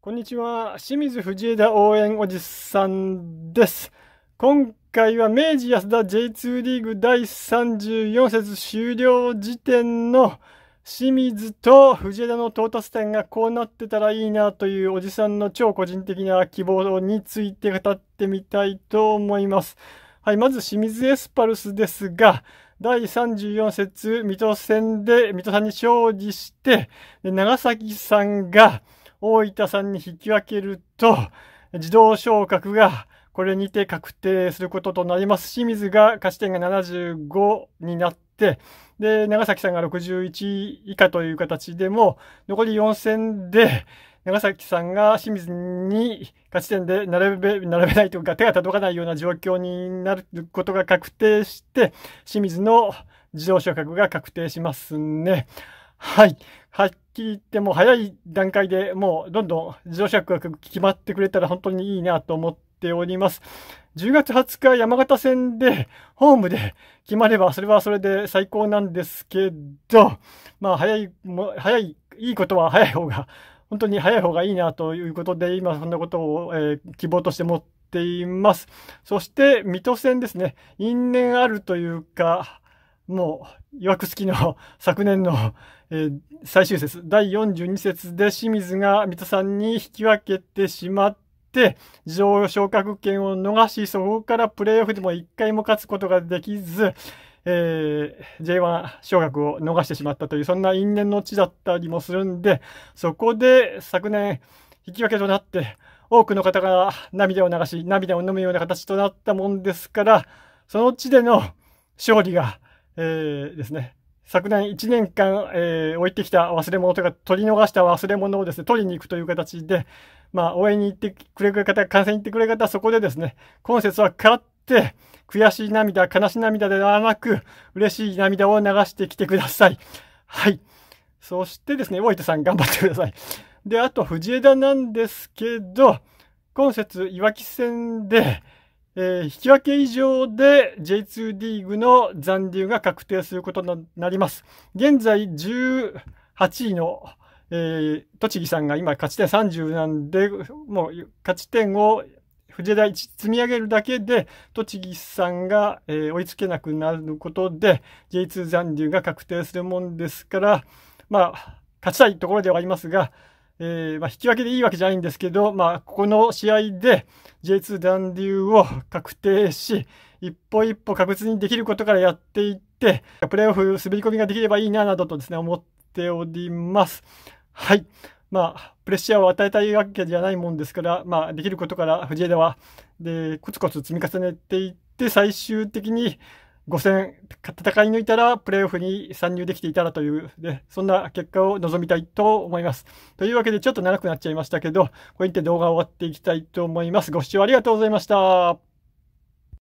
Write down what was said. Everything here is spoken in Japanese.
こんにちは。清水藤枝応援おじさんです。今回は明治安田 J2 リーグ第34節終了時点の清水と藤枝の到達点がこうなってたらいいなというおじさんの超個人的な希望について語ってみたいと思います。はい、まず清水エスパルスですが、第34節水戸戦で水戸さんに勝利して、長崎さんが、大分さんに引き分けると、自動昇格がこれにて確定することとなります。清水が勝ち点が75になって、で、長崎さんが61以下という形でも、残り4戦で、長崎さんが清水に勝ち点で並べ、並べないというか手が届かないような状況になることが確定して、清水の自動昇格が確定しますね。はい。はっきり言っても早い段階でもうどんどん自動車区が決まってくれたら本当にいいなと思っております。10月20日山形戦でホームで決まればそれはそれで最高なんですけど、まあ早い、早い、いいことは早い方が、本当に早い方がいいなということで今そんなことを、えー、希望として持っています。そして水戸戦ですね。因縁あるというか、もう、曰くつきの昨年の、えー、最終節、第42節で清水が水戸さんに引き分けてしまって、上昇格権を逃し、そこからプレーオフでも1回も勝つことができず、えー、J1 昇格を逃してしまったという、そんな因縁の地だったりもするんで、そこで昨年、引き分けとなって、多くの方が涙を流し、涙を飲むような形となったもんですから、その地での勝利がえー、ですね、昨年1年間、えー、置いてきた忘れ物とか、取り逃した忘れ物をですね、取りに行くという形で、まあ、応援に行ってくれる方、観戦に行ってくれる方、そこでですね、今節は勝って、悔しい涙、悲しい涙ではなく、嬉しい涙を流してきてください。はい。そしてですね、大分さん頑張ってください。で、あと、藤枝なんですけど、今節、いわき戦で、えー、引き分け以上で J2 リーグの残留が確定することになります。現在18位の、えー、栃木さんが今勝ち点30なんで、もう勝ち点を藤枝一積み上げるだけで、栃木さんが、えー、追いつけなくなることで、J2 残留が確定するもんですから、まあ、勝ちたいところではありますが、えー、まあ、引き分けでいいわけじゃないんですけど、まあ、ここの試合で J2 残留を確定し、一歩一歩確実にできることからやっていって、プレーオフ滑り込みができればいいな、などとですね、思っております。はい。まあ、プレッシャーを与えたいわけじゃないもんですから、まあ、できることから藤枝は、で、コツコツ積み重ねていって、最終的に5戦戦い抜いたらプレーオフに参入できていたらというで、そんな結果を望みたいと思います。というわけでちょっと長くなっちゃいましたけど、これにて動画を終わっていきたいと思います。ご視聴ありがとうございました。